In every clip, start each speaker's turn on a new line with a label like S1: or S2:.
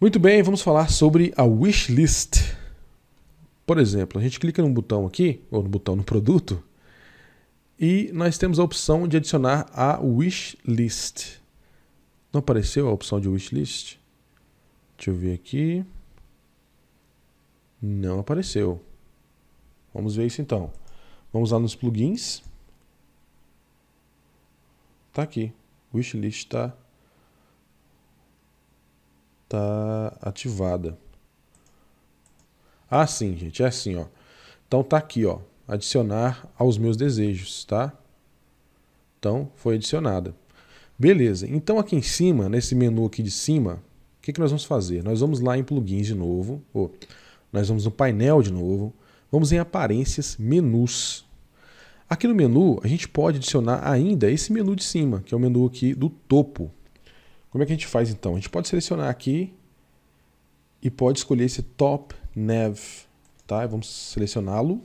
S1: Muito bem, vamos falar sobre a wishlist. Por exemplo, a gente clica num botão aqui, ou no botão no produto, e nós temos a opção de adicionar a wishlist. Não apareceu a opção de wishlist? Deixa eu ver aqui. Não apareceu. Vamos ver isso então. Vamos lá nos plugins. Tá aqui. Wishlist está está ativada. Ah, sim, gente, é assim, ó. Então tá aqui, ó, adicionar aos meus desejos, tá? Então foi adicionada. Beleza. Então aqui em cima, nesse menu aqui de cima, o que, que nós vamos fazer? Nós vamos lá em plugins de novo, ou nós vamos no painel de novo, vamos em aparências, menus. Aqui no menu, a gente pode adicionar ainda esse menu de cima, que é o menu aqui do topo, como é que a gente faz então? A gente pode selecionar aqui e pode escolher esse Top Nav, tá? Vamos selecioná-lo.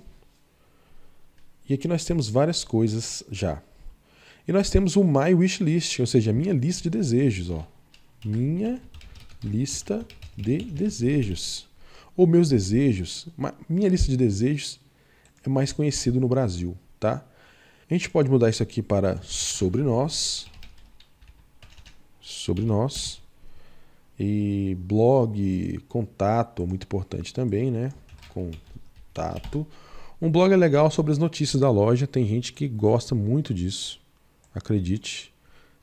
S1: E aqui nós temos várias coisas já. E nós temos o My Wish List, ou seja, a minha lista de desejos, ó. Minha lista de desejos. Ou meus desejos. Minha lista de desejos é mais conhecido no Brasil, tá? A gente pode mudar isso aqui para sobre nós sobre nós. E blog, contato, muito importante também, né? Contato. Um blog é legal sobre as notícias da loja, tem gente que gosta muito disso, acredite.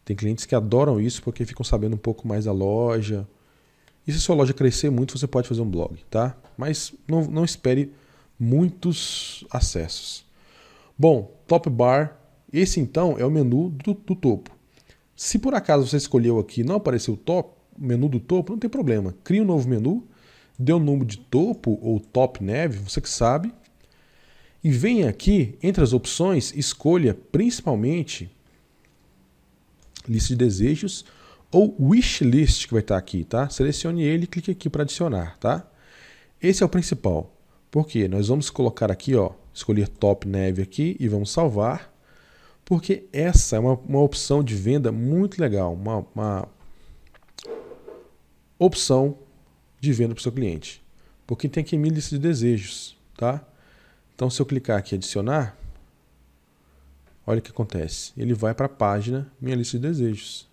S1: Tem clientes que adoram isso porque ficam sabendo um pouco mais da loja. E se sua loja crescer muito, você pode fazer um blog, tá? Mas não, não espere muitos acessos. Bom, top bar. Esse então é o menu do, do topo. Se por acaso você escolheu aqui não apareceu o top, menu do topo, não tem problema. Cria um novo menu, dê o um nome de topo ou top neve, você que sabe. E venha aqui, entre as opções, escolha principalmente lista de desejos ou wishlist que vai estar aqui, tá? Selecione ele e clique aqui para adicionar, tá? Esse é o principal, porque nós vamos colocar aqui, ó, escolher top neve aqui e vamos salvar. Porque essa é uma, uma opção de venda muito legal, uma, uma opção de venda para o seu cliente. Porque tem aqui minha lista de desejos, tá? Então, se eu clicar aqui adicionar, olha o que acontece. Ele vai para a página minha lista de desejos.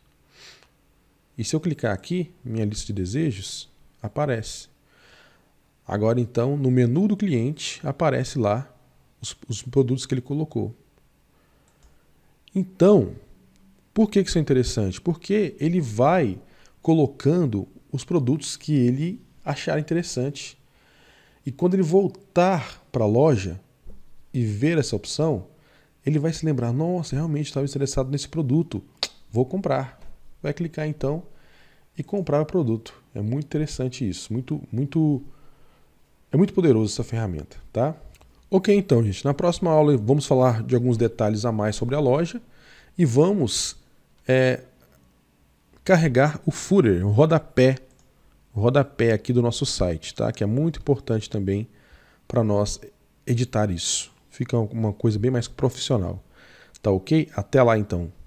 S1: E se eu clicar aqui, minha lista de desejos, aparece. Agora, então, no menu do cliente, aparece lá os, os produtos que ele colocou. Então, por que, que isso é interessante? Porque ele vai colocando os produtos que ele achar interessante. E quando ele voltar para a loja e ver essa opção, ele vai se lembrar: nossa, realmente estava interessado nesse produto, vou comprar. Vai clicar então e comprar o produto. É muito interessante isso, muito, muito, é muito poderoso essa ferramenta, tá? Ok, então, gente. Na próxima aula vamos falar de alguns detalhes a mais sobre a loja e vamos é, carregar o footer, o rodapé, o rodapé aqui do nosso site, tá? Que é muito importante também para nós editar isso. Fica uma coisa bem mais profissional. Tá ok? Até lá então.